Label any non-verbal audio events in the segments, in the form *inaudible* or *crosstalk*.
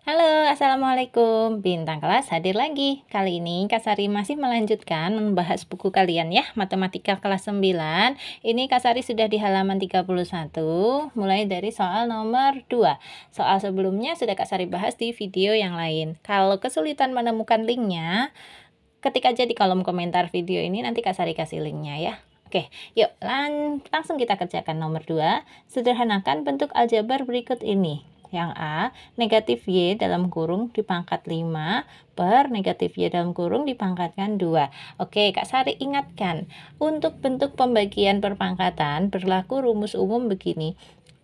Halo, Assalamualaikum. Bintang kelas hadir lagi. Kali ini Kasari masih melanjutkan membahas buku kalian ya, Matematika kelas 9. Ini Kasari sudah di halaman 31, mulai dari soal nomor 2. Soal sebelumnya sudah Kasari bahas di video yang lain. Kalau kesulitan menemukan linknya, ketik aja di kolom komentar video ini, nanti Kasari kasih linknya ya. Oke, yuk lang langsung kita kerjakan nomor 2. Sederhanakan bentuk aljabar berikut ini yang A, negatif Y dalam kurung dipangkat 5 per negatif Y dalam kurung dipangkatkan 2. Oke, Kak Sari ingatkan, untuk bentuk pembagian perpangkatan berlaku rumus umum begini.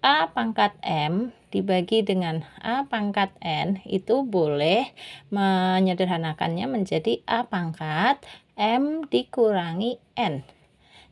A pangkat M dibagi dengan A pangkat N itu boleh menyederhanakannya menjadi A pangkat M dikurangi N.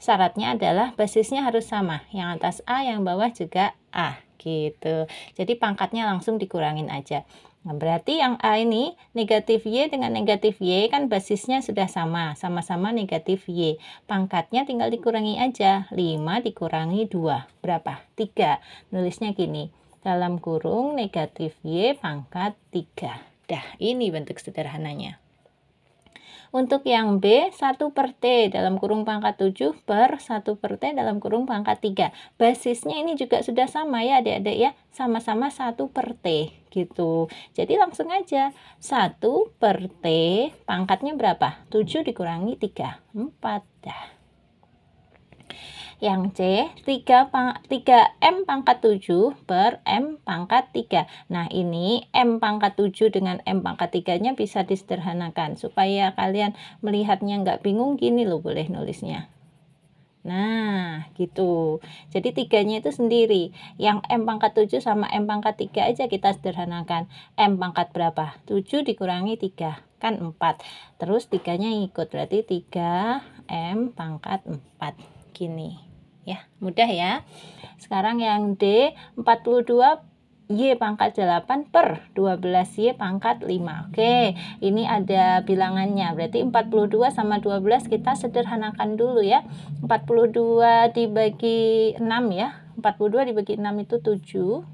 Syaratnya adalah basisnya harus sama, yang atas A, yang bawah juga A gitu. Jadi pangkatnya langsung dikurangin aja. Nah, berarti yang A ini negatif Y dengan negatif Y kan basisnya sudah sama, sama-sama negatif Y. Pangkatnya tinggal dikurangi aja, 5 dikurangi 2, berapa? 3. Nulisnya gini, dalam kurung negatif Y pangkat 3. Dah, ini bentuk sederhananya. Untuk yang B, 1 per T dalam kurung pangkat 7 per 1 per T dalam kurung pangkat 3. Basisnya ini juga sudah sama ya adik-adik ya, sama-sama 1 per T gitu. Jadi langsung aja 1 per T pangkatnya berapa? 7 dikurangi 3, 4 dah. Ya. Yang C 3, 3 M pangkat 7 per M pangkat 3. Nah ini M pangkat 7 dengan M pangkat 3 nya bisa disederhanakan. Supaya kalian melihatnya nggak bingung gini loh boleh nulisnya. Nah, gitu. Jadi tiganya itu sendiri. Yang M pangkat 7 sama M pangkat 3 aja kita sederhanakan. M pangkat berapa? 7 dikurangi 3. Kan 4. Terus tiganya ikut. Berarti 3 M pangkat 4. Gini. Ya, mudah ya. Sekarang yang D, 42 Y pangkat 8 per 12Y pangkat 5 Oke, ini ada bilangannya Berarti 42 sama 12 kita sederhanakan dulu ya 42 dibagi 6 ya 42 dibagi 6 itu 7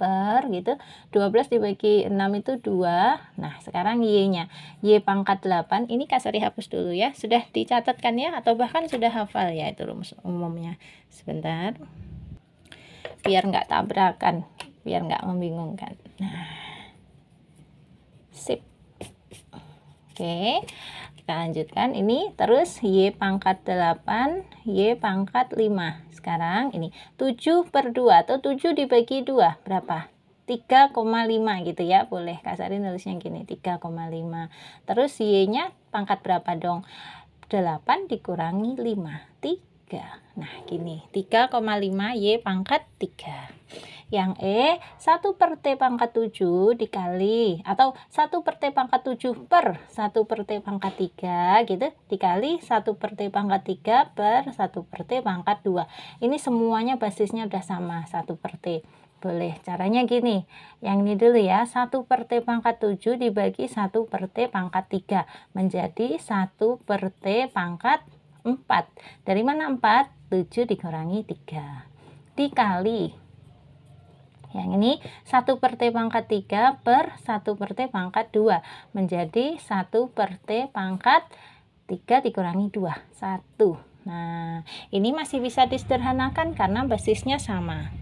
meter gitu 12 dibagi 6 itu 2 nah sekarang Y nya Y pangkat 8 ini kasari hapus dulu ya sudah dicatatkan ya atau bahkan sudah hafal ya itu rumus umumnya sebentar biar nggak tabrakan biar nggak membingungkan nah sip oke kita lanjutkan ini terus Y pangkat 8 Y pangkat 5 sekarang ini 7 per 2 atau 7 dibagi 2 berapa? 3,5 gitu ya. Boleh Kak Sari nulisnya gini 3,5. Terus Y-nya pangkat berapa dong? 8 dikurangi 5. 3. 3. Nah, gini. 3,5 Y pangkat 3. Yang E, 1 per T pangkat 7 dikali, atau 1 per T pangkat 7 per 1 per T pangkat 3, gitu. Dikali 1 per T pangkat 3 per 1 per T pangkat 2. Ini semuanya basisnya udah sama, 1 per T. Boleh, caranya gini. Yang ini dulu ya, 1 per T pangkat 7 dibagi 1 per T pangkat 3. Menjadi 1 per T pangkat 3. 4. Dari mana 4? 7 dikurangi 3. Dikali. Yang ini 1 per T pangkat 3 per 1 per T pangkat 2. Menjadi 1 per T pangkat 3 dikurangi 2. 1. Nah, ini masih bisa disederhanakan karena basisnya sama.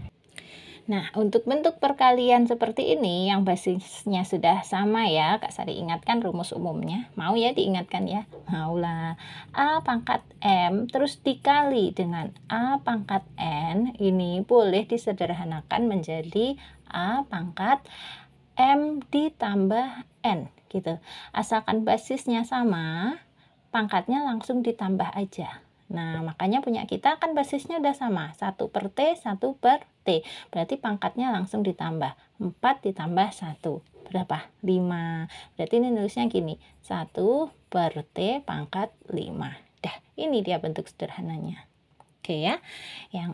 Nah, untuk bentuk perkalian seperti ini yang basisnya sudah sama ya, Kak Sari ingatkan rumus umumnya. Mau ya diingatkan ya? Maulah. A pangkat M terus dikali dengan A pangkat N ini boleh disederhanakan menjadi A pangkat M ditambah N gitu. Asalkan basisnya sama, pangkatnya langsung ditambah aja. Nah, makanya punya kita kan basisnya udah sama. 1 per T, 1 per Berarti pangkatnya langsung ditambah. 4 ditambah 1. Berapa? 5. Berarti ini nulisnya gini. 1 per T pangkat 5. Dah, ini dia bentuk sederhananya. Oke ya. Yang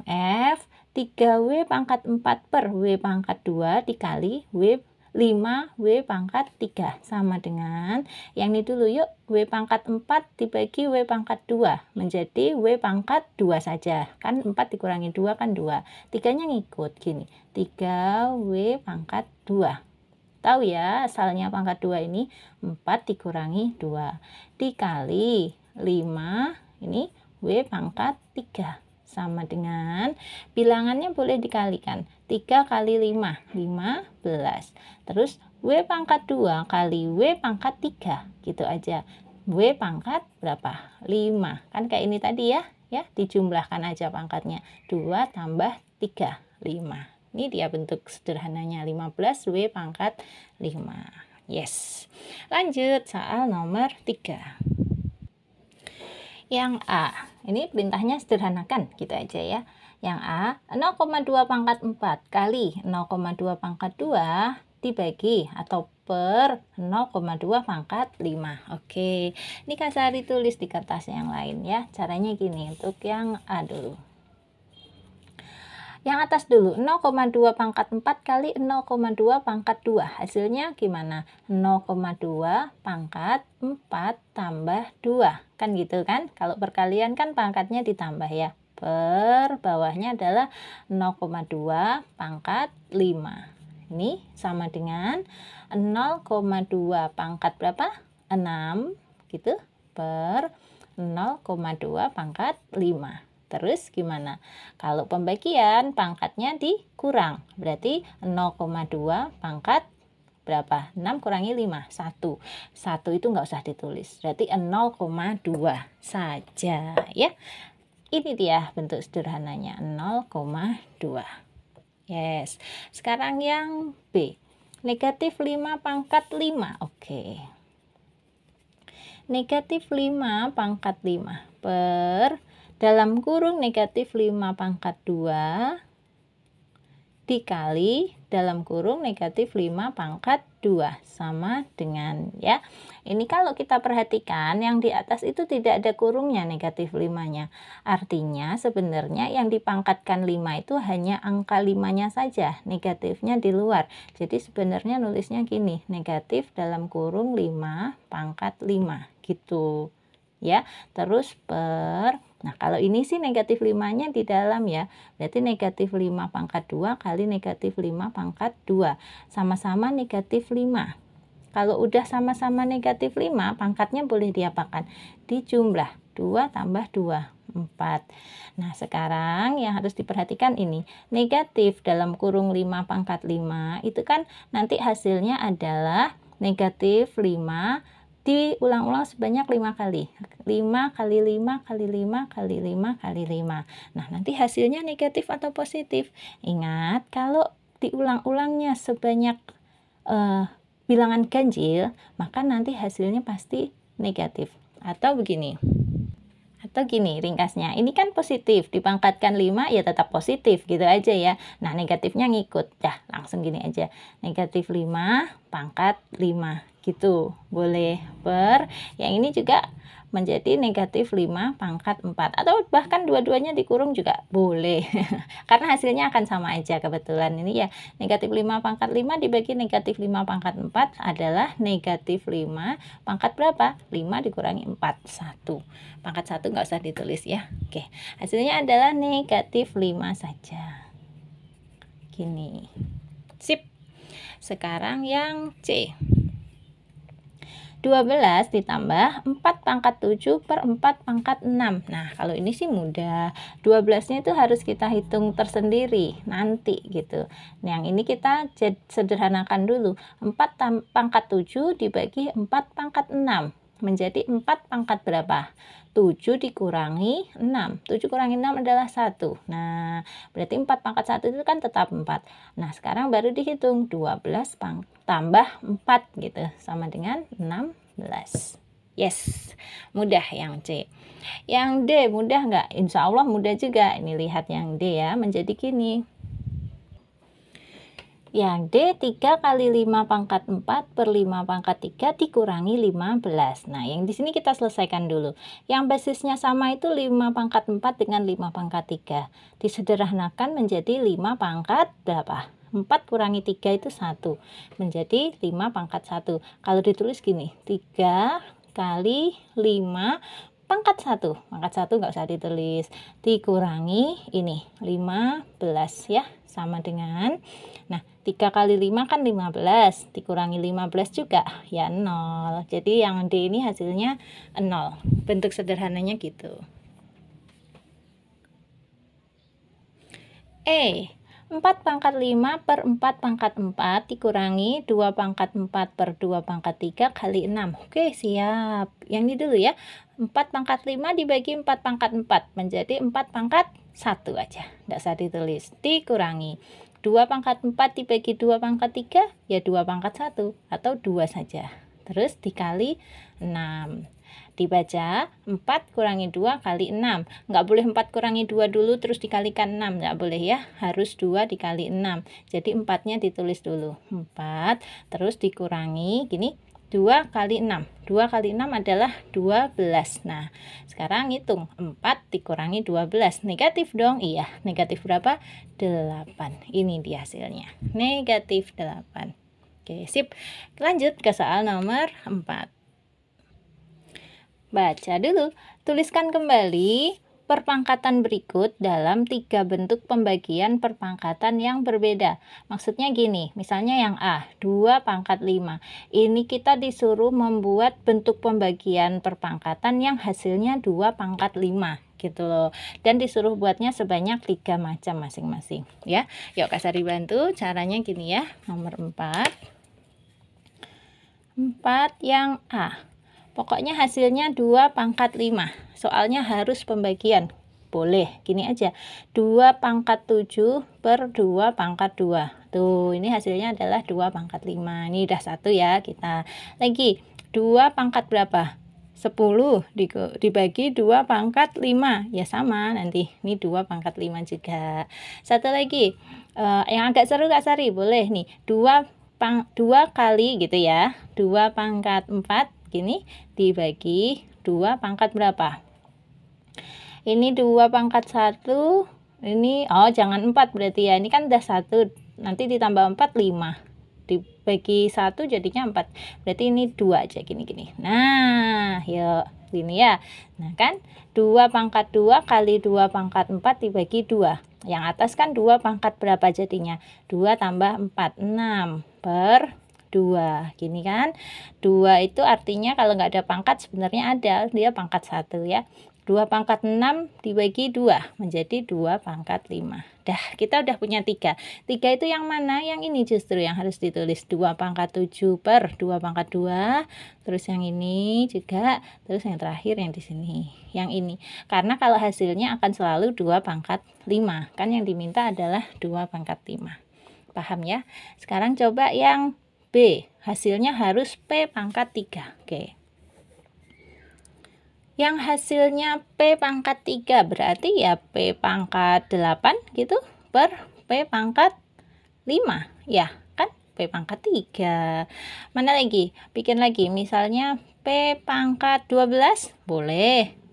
F, 3W pangkat 4 per W pangkat 2 dikali W 5W pangkat 3 sama dengan yang ini dulu yuk W pangkat 4 dibagi W pangkat 2 menjadi W pangkat 2 saja kan 4 dikurangi 2 kan 2 3 nya ngikut gini 3W pangkat 2 tahu ya asalnya pangkat 2 ini 4 dikurangi 2 dikali 5 ini W pangkat 3 sama dengan bilangannya boleh dikalikan 3 kali 5 15 terus W pangkat 2 kali W pangkat 3 gitu aja W pangkat berapa? 5 kan kayak ini tadi ya ya dijumlahkan aja pangkatnya 2 tambah 3 5 ini dia bentuk sederhananya 15 W pangkat 5 yes lanjut soal nomor 3 yang A, ini perintahnya sederhanakan gitu aja ya. Yang A, 0,2 pangkat 4 kali 0,2 pangkat 2 dibagi atau per 0,2 pangkat 5. Oke, ini Kasari tulis di kertas yang lain ya. Caranya gini, untuk yang A dulu. Yang atas dulu 0,2 pangkat 4 kali 0,2 pangkat 2. Hasilnya gimana? 0,2 pangkat 4 tambah 2. Kan gitu kan? Kalau perkalian kan pangkatnya ditambah ya. Per bawahnya adalah 0,2 pangkat 5. Ini sama dengan 0,2 pangkat berapa? 6 gitu per 0,2 pangkat 5. Terus gimana? Kalau pembagian pangkatnya dikurang, berarti 0,2 pangkat berapa? 6 kurangi 5, 1. 1 itu nggak usah ditulis, berarti 0,2 saja ya. Ini dia bentuk sederhananya 0,2. Yes. Sekarang yang B. Negatif 5 pangkat 5. Oke. Okay. Negatif 5 pangkat 5 per dalam kurung negatif 5 pangkat 2 dikali dalam kurung negatif 5 pangkat 2 sama dengan ya ini kalau kita perhatikan yang di atas itu tidak ada kurungnya negatif 5 nya artinya sebenarnya yang dipangkatkan 5 itu hanya angka 5 nya saja negatifnya di luar jadi sebenarnya nulisnya gini negatif dalam kurung 5 pangkat 5 gitu ya terus per Nah, kalau ini sih negatif 5-nya di dalam ya. Berarti negatif 5 pangkat 2 kali negatif 5 pangkat 2. Sama-sama negatif 5. Kalau udah sama-sama negatif 5, pangkatnya boleh diapakan? Dijumlah 2 tambah 2. 4. Nah, sekarang yang harus diperhatikan ini, negatif dalam kurung 5 pangkat 5 itu kan nanti hasilnya adalah negatif 5 diulang-ulang sebanyak lima kali. lima kali lima kali lima kali lima kali lima. Nah, nanti hasilnya negatif atau positif. Ingat, kalau diulang-ulangnya sebanyak uh, bilangan ganjil, maka nanti hasilnya pasti negatif. Atau begini. Atau gini ringkasnya, ini kan positif, dipangkatkan 5 ya tetap positif gitu aja ya. Nah negatifnya ngikut, dah langsung gini aja. Negatif 5, pangkat 5 gitu. Boleh per, yang ini juga menjadi negatif 5 pangkat 4 atau bahkan dua-duanya dikurung juga boleh *laughs* karena hasilnya akan sama aja kebetulan ini ya negatif 5 pangkat 5 dibagi negatif 5 pangkat 4 adalah negatif 5 pangkat berapa 5 dikurangi 4 1 pangkat 1 nggak usah ditulis ya Oke hasilnya adalah negatif 5 saja gini sip sekarang yang C 12 ditambah 4 pangkat 7 per 4 pangkat 6. Nah, kalau ini sih mudah. 12-nya itu harus kita hitung tersendiri nanti gitu. Nah, yang ini kita sederhanakan dulu. 4 pangkat 7 dibagi 4 pangkat 6 menjadi 4 pangkat berapa? 7 dikurangi 6. 7 kurangi 6 adalah 1. Nah, berarti 4 pangkat 1 itu kan tetap 4. Nah, sekarang baru dihitung 12 pang tambah 4 gitu. Sama dengan 16. Yes, mudah yang C. Yang D mudah nggak? Insya Allah mudah juga. Ini lihat yang D ya, menjadi gini. Yang D 3 kali 5 pangkat 4 per 5 pangkat 3 dikurangi 15. Nah, yang di sini kita selesaikan dulu. Yang basisnya sama itu 5 pangkat 4 dengan 5 pangkat 3. Disederhanakan menjadi 5 pangkat berapa? 4 kurangi 3 itu 1 menjadi 5 pangkat 1 kalau ditulis gini 3 kali 5 pangkat satu, Pangkat satu nggak usah ditulis. Dikurangi ini 15 ya. Sama dengan, nah tiga kali lima kan 15. Dikurangi 15 juga ya nol, Jadi yang D ini hasilnya nol, Bentuk sederhananya gitu. E. 4 pangkat 5 per 4 pangkat 4 dikurangi 2 pangkat 4 per 2 pangkat 3 kali 6. Oke, siap. Yang ini dulu ya. 4 pangkat 5 dibagi 4 pangkat 4 menjadi 4 pangkat 1 aja. Tidak usah ditulis. Dikurangi. 2 pangkat 4 dibagi 2 pangkat 3 ya 2 pangkat 1 atau 2 saja. Terus dikali 6 dibaca 4 kurangi 2 kali 6 nggak boleh 4 kurangi 2 dulu terus dikalikan 6 nggak boleh ya harus 2 dikali 6 jadi 4 nya ditulis dulu 4 terus dikurangi gini 2 kali 6 2 kali 6 adalah 12 Nah sekarang hitung 4 dikurangi 12 Negatif dong Iya negatif berapa 8 Ini dia hasilnya Negatif 8 Oke sip Lanjut ke soal nomor 4 Baca dulu. Tuliskan kembali perpangkatan berikut dalam tiga bentuk pembagian perpangkatan yang berbeda. Maksudnya gini, misalnya yang A, 2 pangkat 5. Ini kita disuruh membuat bentuk pembagian perpangkatan yang hasilnya 2 pangkat 5 gitu loh dan disuruh buatnya sebanyak tiga macam masing-masing ya yuk kasari bantu caranya gini ya nomor 4 4 yang A Pokoknya hasilnya 2 pangkat 5. Soalnya harus pembagian. Boleh, gini aja. 2 pangkat 7 per 2 pangkat 2. Tuh, ini hasilnya adalah 2 pangkat 5. Ini udah satu ya kita. Lagi, 2 pangkat berapa? 10 dibagi 2 pangkat 5 ya sama nanti ini 2 pangkat 5 juga satu lagi uh, yang agak seru Kak Sari boleh nih 2 pang 2 kali gitu ya 2 pangkat 4 Gini, dibagi dua pangkat berapa? Ini dua pangkat satu, ini, oh jangan empat berarti ya, ini kan udah satu nanti ditambah 4, lima Dibagi satu jadinya empat berarti ini dua aja gini-gini. Nah, yuk, ini ya. Nah kan, dua pangkat dua kali dua pangkat empat dibagi dua. Yang atas kan dua pangkat berapa jadinya? dua tambah 4, enam per dua gini kan dua itu artinya kalau nggak ada pangkat sebenarnya ada dia pangkat satu ya dua pangkat enam dibagi dua menjadi dua pangkat lima. Dah, kita udah punya tiga, tiga itu yang mana? Yang ini justru yang harus ditulis dua pangkat tujuh per dua pangkat dua, Terus yang ini juga, terus yang terakhir yang di sini, yang ini. Karena kalau hasilnya akan selalu dua pangkat lima, Kan yang diminta adalah dua pangkat lima. Paham ya? Sekarang coba yang B. Hasilnya harus P pangkat 3. Oke. Yang hasilnya P pangkat 3 berarti ya P pangkat 8 gitu per P pangkat 5. Ya, kan P pangkat 3. Mana lagi? Bikin lagi. Misalnya P pangkat 12. Boleh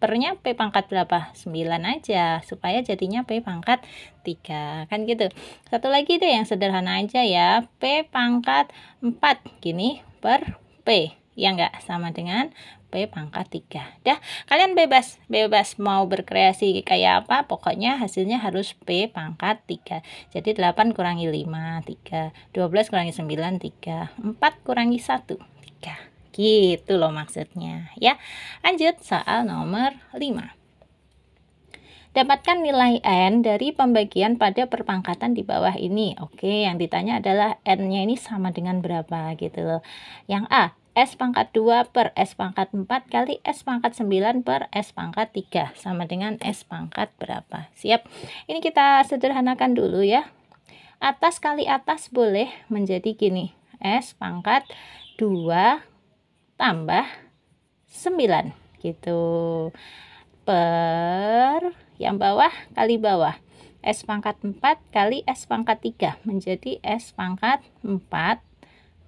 pernya P pangkat berapa? 9 aja supaya jadinya P pangkat 3 kan gitu satu lagi deh yang sederhana aja ya P pangkat 4 gini per P ya enggak sama dengan P pangkat 3 dah kalian bebas bebas mau berkreasi kayak apa pokoknya hasilnya harus P pangkat 3 jadi 8 kurangi 5 3 12 kurangi 9 3 4 kurangi 1 3 Gitu loh maksudnya ya. Lanjut soal nomor 5. Dapatkan nilai N dari pembagian pada perpangkatan di bawah ini. Oke, yang ditanya adalah N-nya ini sama dengan berapa gitu loh. Yang A, S pangkat 2 per S pangkat 4 kali S pangkat 9 per S pangkat 3 sama dengan S pangkat berapa. Siap. Ini kita sederhanakan dulu ya. Atas kali atas boleh menjadi gini. S pangkat 2 tambah 9 gitu per yang bawah kali bawah S pangkat 4 kali S pangkat 3 menjadi S pangkat 4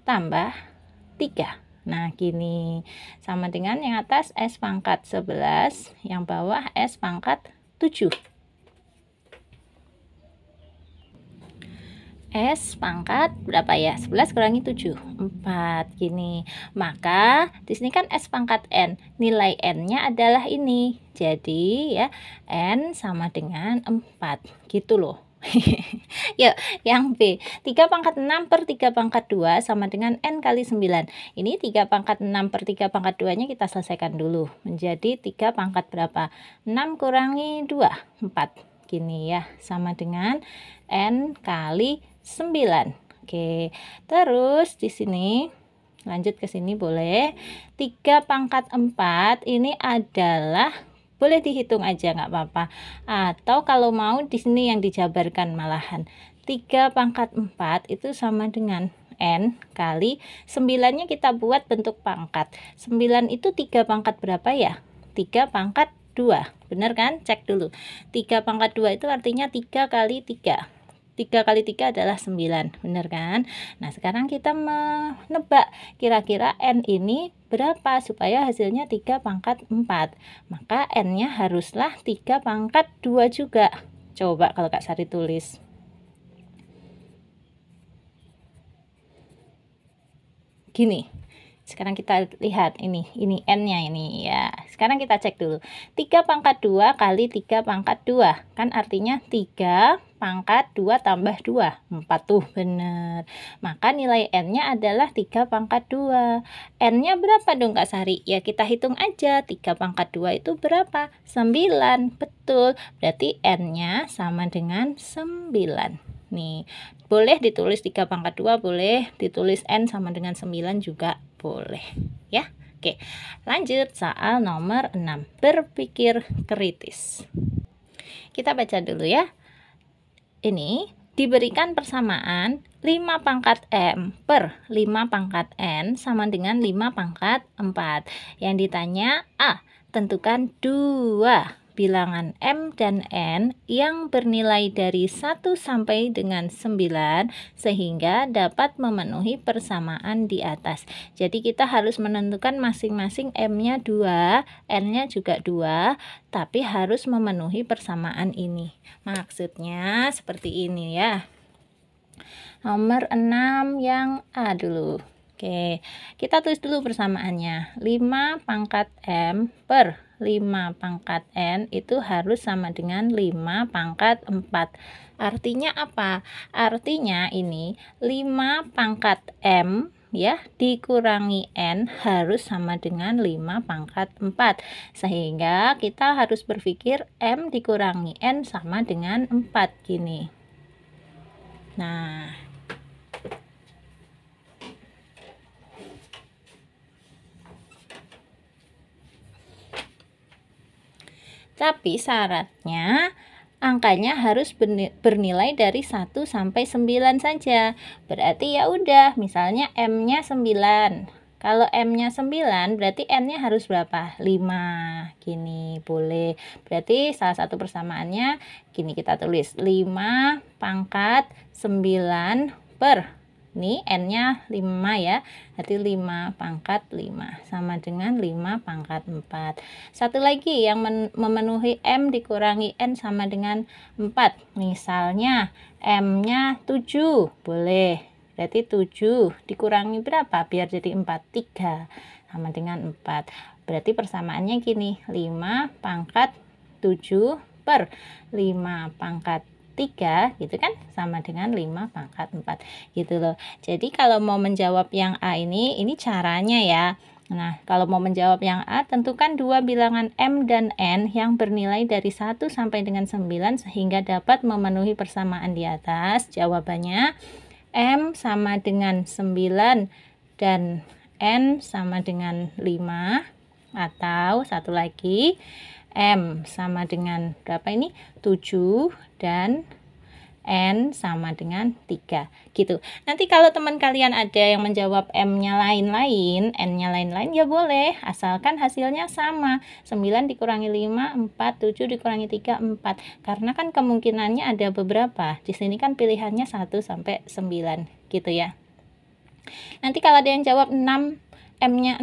tambah 3 Nah, gini. Sama dengan yang atas S pangkat 11, yang bawah S pangkat 7. S pangkat berapa ya? 11 kurangi 7. 4 gini. Maka di sini kan S pangkat N. Nilai N-nya adalah ini. Jadi ya N sama dengan 4. Gitu loh. *laughs* Yuk, yang B. 3 pangkat 6 per 3 pangkat 2 sama dengan N kali 9. Ini 3 pangkat 6 per 3 pangkat 2-nya kita selesaikan dulu. Menjadi 3 pangkat berapa? 6 kurangi 2, 4. Gini ya, sama dengan N kali 9. Oke. Terus di sini lanjut ke sini boleh. 3 pangkat 4 ini adalah boleh dihitung aja nggak apa-apa atau kalau mau di sini yang dijabarkan malahan 3 pangkat 4 itu sama dengan N kali 9 nya kita buat bentuk pangkat 9 itu 3 pangkat berapa ya 3 pangkat 2 bener kan cek dulu 3 pangkat 2 itu artinya 3 kali 3 3 kali 3 adalah 9, benar kan? Nah, sekarang kita menebak kira-kira N ini berapa supaya hasilnya 3 pangkat 4. Maka N-nya haruslah 3 pangkat 2 juga. Coba kalau Kak Sari tulis. Gini, sekarang kita lihat ini, ini n-nya ini ya. Sekarang kita cek dulu. 3 pangkat 2 kali 3 pangkat 2. Kan artinya 3 pangkat 2 tambah 2. 4 tuh bener Maka nilai n-nya adalah 3 pangkat 2. n-nya berapa dong Kak Sari? Ya kita hitung aja 3 pangkat 2 itu berapa? 9. Betul. Berarti n-nya sama dengan 9 nih. Boleh ditulis 3 pangkat 2, boleh ditulis N sama dengan 9 juga boleh ya. Oke, lanjut soal nomor 6, berpikir kritis. Kita baca dulu ya. Ini diberikan persamaan 5 pangkat M per 5 pangkat N sama dengan 5 pangkat 4. Yang ditanya A, tentukan 2 bilangan M dan N yang bernilai dari 1 sampai dengan 9 sehingga dapat memenuhi persamaan di atas. Jadi kita harus menentukan masing-masing M-nya 2, N-nya juga 2, tapi harus memenuhi persamaan ini. Maksudnya seperti ini ya. Nomor 6 yang A dulu. Oke, kita tulis dulu persamaannya. 5 pangkat M per 5 pangkat N itu harus sama dengan 5 pangkat 4. Artinya apa? Artinya ini 5 pangkat M ya dikurangi n harus sama dengan 5 pangkat 4 sehingga kita harus berpikir m dikurangi n sama dengan 4 gini nah Tapi syaratnya angkanya harus bernilai dari 1 sampai 9 saja. Berarti ya udah, misalnya M-nya 9. Kalau M-nya 9, berarti N-nya harus berapa? 5. Gini, boleh. Berarti salah satu persamaannya, gini kita tulis. 5 pangkat 9 per ini n-nya 5 ya. Berarti 5 pangkat 5 sama dengan 5 pangkat 4. Satu lagi yang memenuhi m dikurangi n sama dengan 4. Misalnya m-nya 7. Boleh. Berarti 7 dikurangi berapa? Biar jadi 4 3 sama dengan 4. Berarti persamaannya gini, 5 pangkat 7 per 5 pangkat 3 gitu kan sama dengan 5 pangkat 4 gitu loh jadi kalau mau menjawab yang A ini ini caranya ya Nah, kalau mau menjawab yang A, tentukan dua bilangan M dan N yang bernilai dari 1 sampai dengan 9 sehingga dapat memenuhi persamaan di atas. Jawabannya M sama dengan 9 dan N sama dengan 5 atau satu lagi M sama dengan berapa ini? 7 dan N sama dengan 3 gitu. Nanti kalau teman kalian ada yang menjawab M-nya lain-lain, N-nya lain-lain ya boleh, asalkan hasilnya sama. 9 dikurangi 5, 4, 7 dikurangi 3, 4. Karena kan kemungkinannya ada beberapa. Di sini kan pilihannya 1 sampai 9 gitu ya. Nanti kalau ada yang jawab 6, M-nya 6,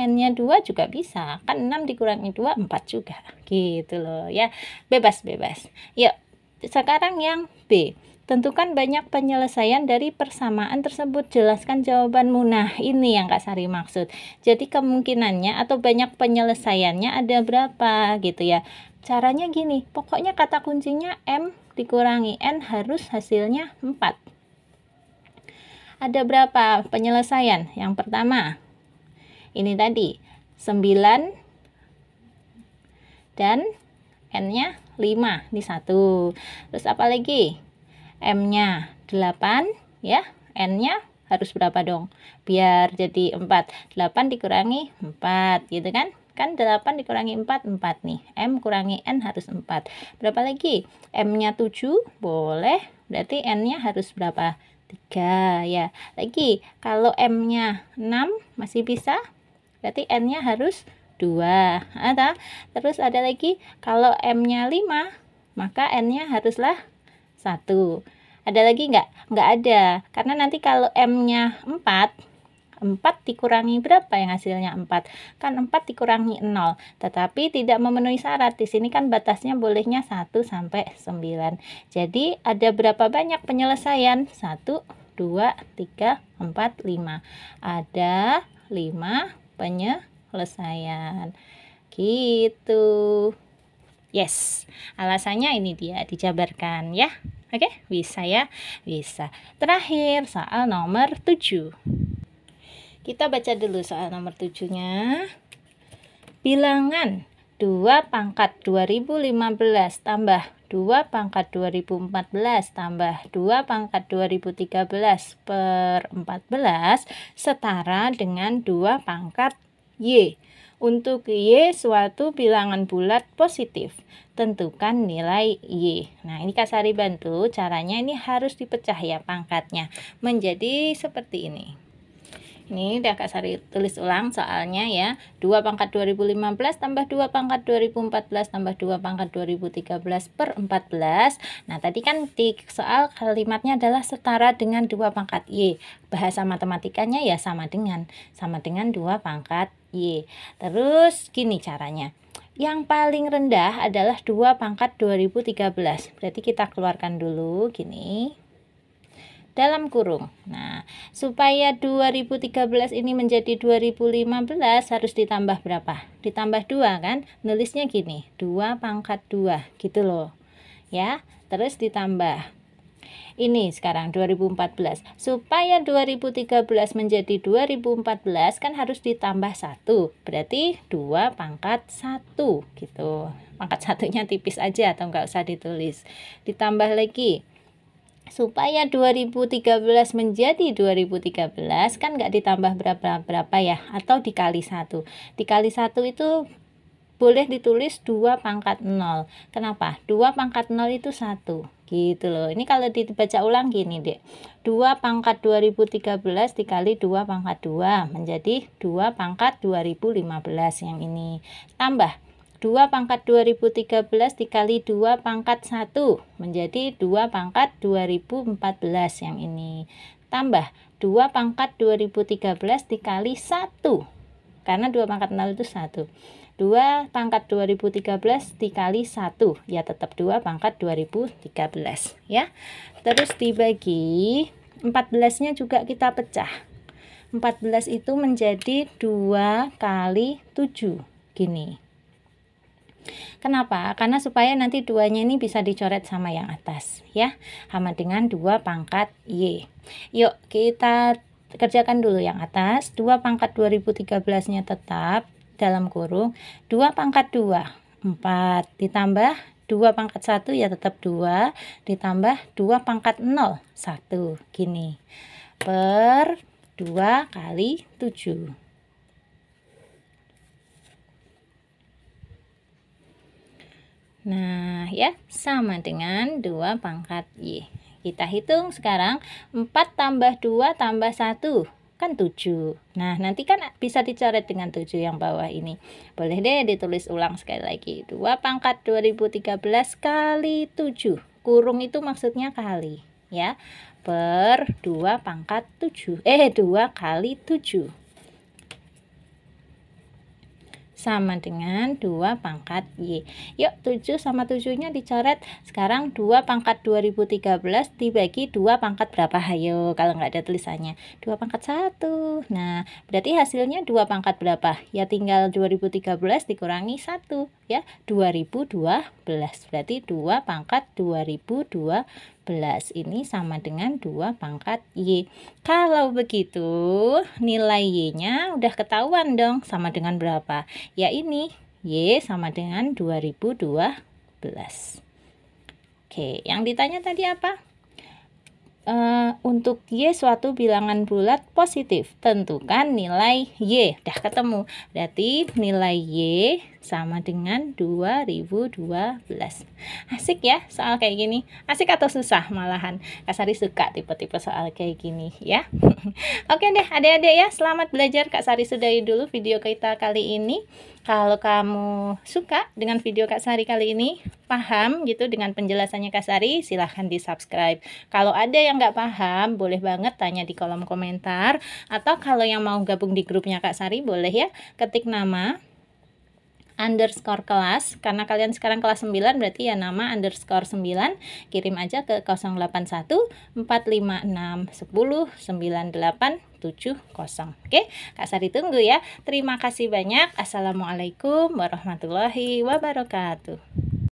N-nya 2 juga bisa. Kan 6 dikurangi 2, 4 juga. Gitu loh ya. Bebas-bebas. Yuk, sekarang yang B. Tentukan banyak penyelesaian dari persamaan tersebut. Jelaskan jawabanmu. Nah, ini yang Kak Sari maksud. Jadi kemungkinannya atau banyak penyelesaiannya ada berapa gitu ya. Caranya gini, pokoknya kata kuncinya M dikurangi N harus hasilnya 4. Ada berapa penyelesaian? Yang pertama, ini tadi 9 dan N-nya 5 ini 1 terus apa lagi M nya 8 ya N nya harus berapa dong biar jadi 4 8 dikurangi 4 gitu kan kan 8 dikurangi 4 4 nih M kurangi N harus 4 berapa lagi M nya 7 boleh berarti N nya harus berapa 3 ya lagi kalau M nya 6 masih bisa berarti N nya harus 2 ada ah, terus ada lagi kalau M-nya 5 maka N-nya haruslah 1 ada lagi nggak? nggak ada karena nanti kalau M-nya 4 4 dikurangi berapa yang hasilnya 4 kan 4 dikurangi 0 tetapi tidak memenuhi syarat di sini kan batasnya bolehnya 1 sampai 9 jadi ada berapa banyak penyelesaian 1 2 3 4 5 ada 5 penyelesaian pelesaian gitu yes alasannya ini dia dijabarkan ya oke okay? bisa ya bisa terakhir soal nomor 7 kita baca dulu soal nomor 7 nya bilangan 2 pangkat 2015 tambah 2 pangkat 2014 tambah 2 pangkat 2013 per 14 setara dengan 2 pangkat Y. Untuk Y suatu bilangan bulat positif, tentukan nilai Y. Nah, ini Kasari bantu, caranya ini harus dipecah ya pangkatnya menjadi seperti ini. Ini udah Sari tulis ulang soalnya ya. 2 pangkat 2015 tambah 2 pangkat 2014 tambah 2 pangkat 2013 per 14. Nah, tadi kan di soal kalimatnya adalah setara dengan 2 pangkat Y. Bahasa matematikanya ya sama dengan sama dengan 2 pangkat Y. Terus gini caranya. Yang paling rendah adalah 2 pangkat 2013. Berarti kita keluarkan dulu gini. Dalam kurung. Nah, supaya 2013 ini menjadi 2015 harus ditambah berapa? Ditambah 2 kan? Nulisnya gini, 2 pangkat 2 gitu loh. Ya, terus ditambah ini sekarang 2014 supaya 2013 menjadi 2014 kan harus ditambah satu berarti dua pangkat satu gitu pangkat satunya tipis aja atau nggak usah ditulis ditambah lagi supaya 2013 menjadi 2013 kan nggak ditambah berapa berapa ya atau dikali satu dikali satu itu boleh ditulis 2 pangkat 0. Kenapa? 2 pangkat 0 itu 1. Gitu loh. Ini kalau dibaca ulang gini, Dek. 2 pangkat 2013 dikali 2 pangkat 2 menjadi 2 pangkat 2015 yang ini. Tambah 2 pangkat 2013 dikali 2 pangkat 1 menjadi 2 pangkat 2014 yang ini. Tambah 2 pangkat 2013 dikali 1 karena 2 pangkat 0 itu 1 2 pangkat 2013 dikali 1 ya tetap 2 pangkat 2013 ya terus dibagi 14 nya juga kita pecah 14 itu menjadi 2 kali 7 gini Kenapa? Karena supaya nanti duanya ini bisa dicoret sama yang atas ya sama dengan 2 pangkat Y yuk kita kerjakan dulu yang atas 2 pangkat 2013 nya tetap dalam kurung 2 pangkat 2 4 ditambah 2 pangkat 1 ya tetap 2 ditambah 2 pangkat 0 1 gini per 2 kali 7 nah ya sama dengan 2 pangkat Y kita hitung sekarang 4 tambah 2 tambah 1 kan 7 nah nanti kan bisa dicoret dengan 7 yang bawah ini boleh deh ditulis ulang sekali lagi 2 pangkat 2013 kali 7 kurung itu maksudnya kali ya per 2 pangkat 7 eh 2 kali 7 sama dengan 2 pangkat Y. Yuk 7 sama 7-nya dicoret. Sekarang 2 pangkat 2013 dibagi 2 pangkat berapa? Hayo kalau nggak ada tulisannya. 2 pangkat 1. Nah, berarti hasilnya 2 pangkat berapa? Ya tinggal 2013 dikurangi 1 ya. 2012. Berarti 2 pangkat 2012 ini sama dengan 2 pangkat Y. Kalau begitu, nilai Y-nya udah ketahuan dong sama dengan berapa? Ya ini, Y sama dengan 2012. Oke, yang ditanya tadi apa? Uh, untuk Y suatu bilangan bulat positif, tentukan nilai Y. Udah ketemu. Berarti nilai Y sama dengan 2012. Asik ya soal kayak gini. Asik atau susah malahan. Kasari suka tipe-tipe soal kayak gini ya. *laughs* Oke deh adik-adik ya, selamat belajar. Kak Sari sudahi dulu video kita kali ini. Kalau kamu suka dengan video Kak Sari kali ini, paham gitu dengan penjelasannya Kak Sari, silahkan di-subscribe. Kalau ada yang nggak paham, boleh banget tanya di kolom komentar. Atau kalau yang mau gabung di grupnya Kak Sari, boleh ya ketik nama underscore kelas karena kalian sekarang kelas 9 berarti ya nama underscore 9 kirim aja ke 081 456 10 98 70. Oke, Kak Sari tunggu ya. Terima kasih banyak. Assalamualaikum warahmatullahi wabarakatuh.